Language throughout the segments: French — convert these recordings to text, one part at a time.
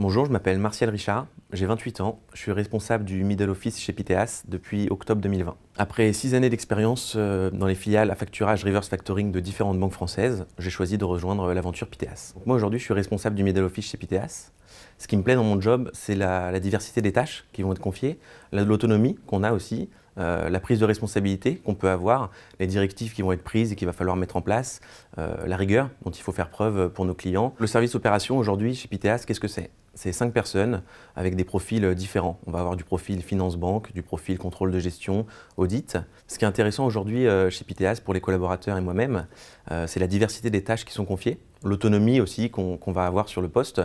Bonjour, je m'appelle Martial Richard, j'ai 28 ans, je suis responsable du middle office chez Piteas depuis octobre 2020. Après six années d'expérience euh, dans les filiales à facturage reverse factoring de différentes banques françaises, j'ai choisi de rejoindre euh, l'aventure Piteas. moi aujourd'hui, je suis responsable du middle office chez Piteas. Ce qui me plaît dans mon job, c'est la, diversité des tâches qui vont être confiées, l'autonomie qu'on a aussi, euh, la prise de responsabilité qu'on peut avoir, les directives qui vont être prises et qu'il va falloir mettre en place, la rigueur dont il faut faire preuve pour nos clients. Le service opération aujourd'hui chez Piteas, qu'est-ce que c'est c'est cinq personnes avec des profils euh, différents. On va avoir du profil finance-banque, du profil contrôle de gestion, audit. Ce qui est intéressant aujourd'hui euh, chez Piteas pour les collaborateurs et moi-même, euh, c'est la diversité des tâches qui sont confiées, l'autonomie aussi qu'on va avoir sur le poste,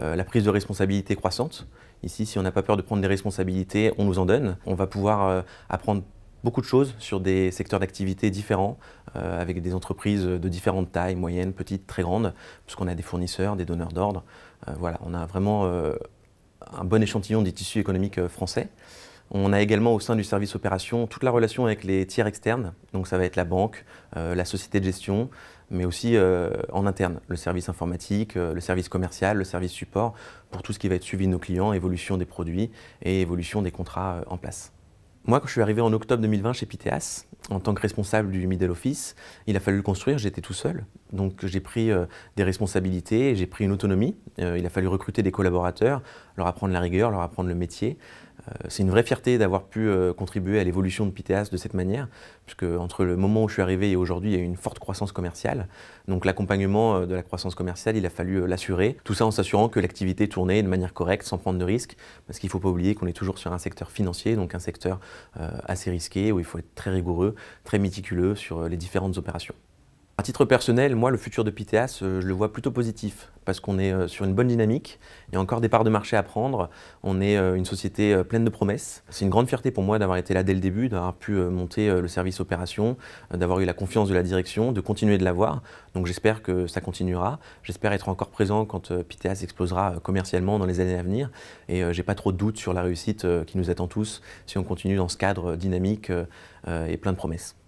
la prise de responsabilité croissante. Ici, si on n'a pas peur de prendre des responsabilités, on nous en donne. On va pouvoir apprendre beaucoup de choses sur des secteurs d'activité différents, euh, avec des entreprises de différentes tailles, moyennes, petites, très grandes, puisqu'on a des fournisseurs, des donneurs d'ordre. Euh, voilà, on a vraiment euh, un bon échantillon des tissus économiques français. On a également au sein du service opération toute la relation avec les tiers externes, donc ça va être la banque, la société de gestion, mais aussi en interne, le service informatique, le service commercial, le service support, pour tout ce qui va être suivi de nos clients, évolution des produits et évolution des contrats en place. Moi, quand je suis arrivé en octobre 2020 chez Piteas, en tant que responsable du middle office, il a fallu le construire, j'étais tout seul. Donc j'ai pris euh, des responsabilités, j'ai pris une autonomie. Euh, il a fallu recruter des collaborateurs, leur apprendre la rigueur, leur apprendre le métier. Euh, c'est une vraie fierté d'avoir pu euh, contribuer à l'évolution de Piteas de cette manière, puisque entre le moment où je suis arrivé et aujourd'hui, il y a eu une forte croissance commerciale. Donc l'accompagnement euh, de la croissance commerciale, il a fallu l'assurer. Tout ça en s'assurant que l'activité tournait de manière correcte, sans prendre de risques, parce qu'il ne faut pas oublier qu'on est toujours sur un secteur financier, donc un secteur assez risqué, où il faut être très rigoureux, très méticuleux sur les différentes opérations titre personnel, moi, le futur de Piteas, euh, je le vois plutôt positif parce qu'on est euh, sur une bonne dynamique. Il y a encore des parts de marché à prendre. On est euh, une société pleine de promesses. C'est une grande fierté pour moi d'avoir été là dès le début, d'avoir pu monter le service opération, d'avoir eu la confiance de la direction, de continuer de l'avoir. Donc j'espère que ça continuera. J'espère être encore présent quand Piteas explosera commercialement dans les années à venir. Et j'ai pas trop de doutes sur la réussite qui nous attend tous si on continue dans ce cadre dynamique et plein de promesses.